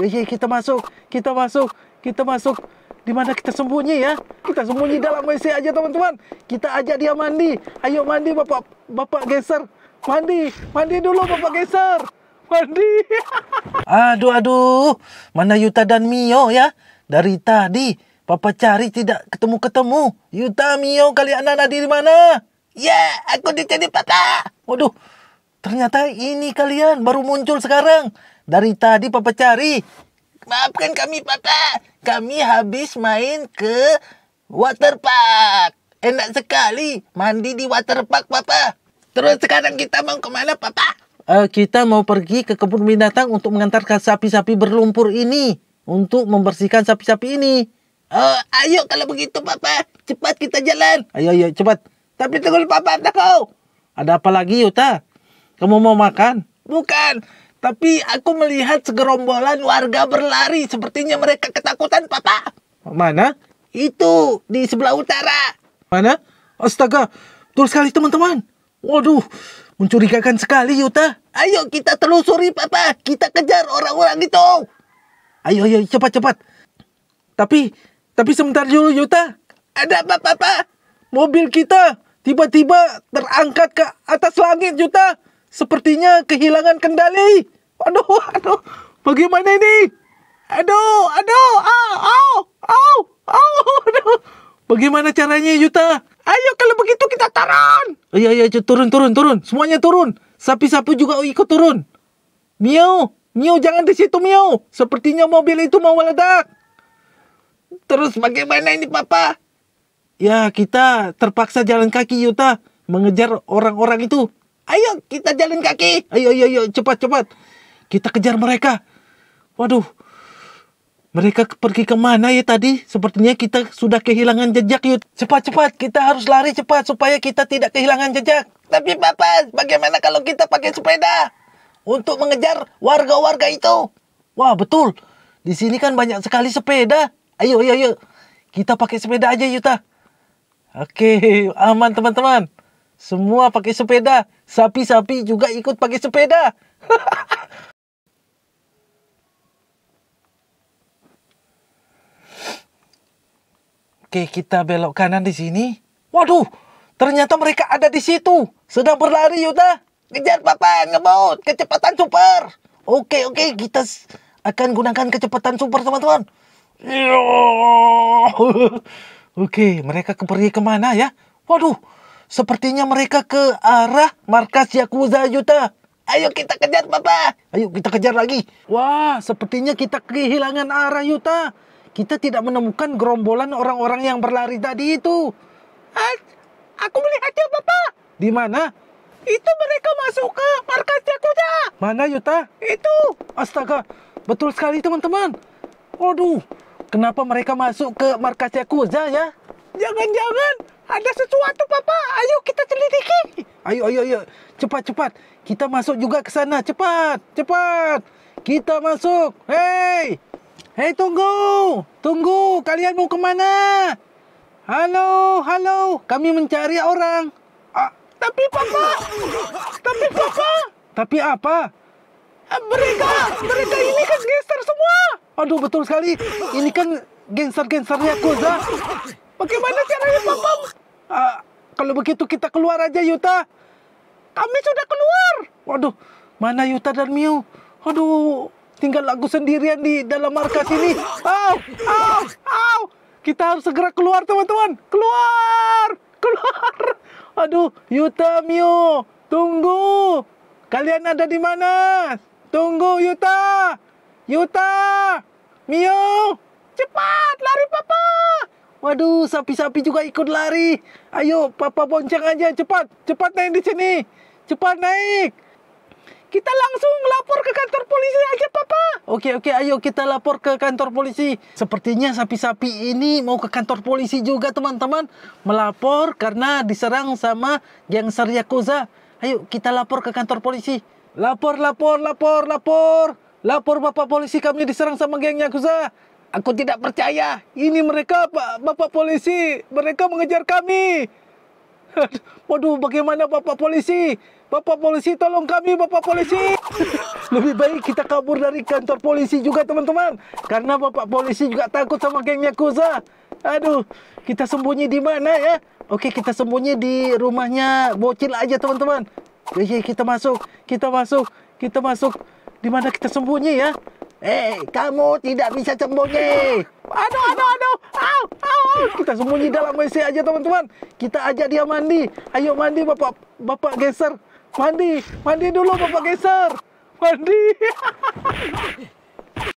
Iya, kita masuk, kita masuk, kita masuk. Di mana kita sembunyi ya? Kita sembunyi dalam WC aja teman-teman. Kita ajak dia mandi. Ayo mandi bapak, bapak geser. Mandi, mandi dulu bapak geser. Mandi. aduh, aduh. Mana Yuta dan Mio ya? Dari tadi bapak cari tidak ketemu-ketemu. Yuta, Mio, kalian anak di mana? Ya, yeah, aku di sini, Waduh, ternyata ini kalian baru muncul sekarang. Dari tadi papa cari. Maafkan kami papa. Kami habis main ke waterpark, Enak sekali mandi di waterpark papa. Terus sekarang kita mau kemana papa? Uh, kita mau pergi ke kebun binatang untuk mengantarkan sapi-sapi berlumpur ini. Untuk membersihkan sapi-sapi ini. Oh, ayo kalau begitu papa. Cepat kita jalan. Ayo, ayo, cepat. Tapi tunggu papa tak kau. Ada apa lagi Yuta? Kamu mau makan? Bukan. Tapi aku melihat segerombolan warga berlari. Sepertinya mereka ketakutan, Papa. Mana? Itu, di sebelah utara. Mana? Astaga, betul sekali teman-teman. Waduh, mencurigakan sekali, Yuta. Ayo kita telusuri, Papa. Kita kejar orang-orang itu. Ayo, ayo, cepat-cepat. Tapi, tapi sebentar dulu, Yuta. Ada apa, Papa? Mobil kita tiba-tiba terangkat ke atas langit, Yuta. Sepertinya kehilangan kendali. Aduh, aduh. Bagaimana ini? Aduh, aduh. ah, au, au, au. Aduh. Bagaimana caranya, Yuta? Ayo kalau begitu kita turun. Iya, iya, turun, turun, turun. Semuanya turun. Sapi-sapi juga ikut turun. Mio, Mio, jangan di situ Mio. Sepertinya mobil itu mau meledak. Terus bagaimana ini papa? Ya kita terpaksa jalan kaki Yuta Mengejar orang-orang itu Ayo kita jalan kaki. Ayo, ayo, ayo, cepat, cepat. Kita kejar mereka. Waduh, mereka pergi kemana ya tadi? Sepertinya kita sudah kehilangan jejak yuk. Cepat cepat, kita harus lari cepat supaya kita tidak kehilangan jejak. Tapi Bapak, bagaimana kalau kita pakai sepeda untuk mengejar warga-warga itu? Wah betul, di sini kan banyak sekali sepeda. Ayo ayo ayo, kita pakai sepeda aja Yuta. Oke, aman teman-teman. Semua pakai sepeda. Sapi-sapi juga ikut pakai sepeda. Oke, kita belok kanan di sini. Waduh, ternyata mereka ada di situ. Sedang berlari, Yuda. Kejar papa, ngebut. Kecepatan super. Oke, oke, kita akan gunakan kecepatan super, teman-teman. Ya. Oke, mereka pergi kemana ya? Waduh, Sepertinya mereka ke arah markas Yakuza Yuta. Ayo kita kejar, Papa. Ayo kita kejar lagi. Wah, sepertinya kita kehilangan arah, Yuta. Kita tidak menemukan gerombolan orang-orang yang berlari tadi itu. Ah, aku melihatnya, Papa. Di mana? Itu mereka masuk ke markas Yakuza. Mana, Yuta? Itu. Astaga, betul sekali, teman-teman. Waduh, kenapa mereka masuk ke markas Yakuza ya? Jangan-jangan ada sesuatu, Papa. Ayo kita selidiki. Ayo, ayo, ayo. Cepat, cepat. Kita masuk juga ke sana. Cepat, cepat. Kita masuk. Hei. Hei, tunggu. Tunggu. Kalian mau kemana? Halo, halo. Kami mencari orang. Ah, tapi, Papa. tapi, Papa. Tapi apa? Mereka, eh, mereka ini kan gangster semua. Aduh, betul sekali. Ini kan gangster-gangsternya kuza. Bagaimana caranya, Papa? Uh, kalau begitu kita keluar aja Yuta. Kami sudah keluar. Waduh, mana Yuta dan Miu? Waduh, tinggal aku sendirian di dalam markas ini. Au, au, au. Kita harus segera keluar teman-teman. Keluar, keluar. Aduh, Yuta Miu, tunggu. Kalian ada di mana? Tunggu Yuta. Yuta, Miu, cepat lari papa. Waduh, sapi-sapi juga ikut lari. Ayo, Papa bonceng aja cepat, cepat naik di sini. Cepat naik. Kita langsung lapor ke kantor polisi aja, Papa. Oke, oke, ayo kita lapor ke kantor polisi. Sepertinya sapi-sapi ini mau ke kantor polisi juga, teman-teman. Melapor karena diserang sama gangster Yakuza. Ayo, kita lapor ke kantor polisi. Lapor, lapor, lapor, lapor. Lapor, Bapak polisi kami diserang sama geng Yakuza. Aku tidak percaya. Ini mereka, Pak Bapak Polisi. Mereka mengejar kami. Waduh, bagaimana Bapak Polisi? Bapak Polisi, tolong kami, Bapak Polisi. Lebih baik kita kabur dari kantor polisi juga, teman-teman. Karena Bapak Polisi juga takut sama gengnya Yakuza. Aduh, kita sembunyi di mana ya? Oke, kita sembunyi di rumahnya bocil aja, teman-teman. Oke, iya, iya, kita masuk, kita masuk, kita masuk. Di mana kita sembunyi ya? Eh, kamu tidak bisa sembunyi. Aduh, aduh, aduh. Au, au, au. Kita sembunyi dalam WC aja, teman-teman. Kita ajak dia mandi. Ayo mandi, Bapak. Bapak geser. Mandi. Mandi dulu, Bapak geser. Mandi.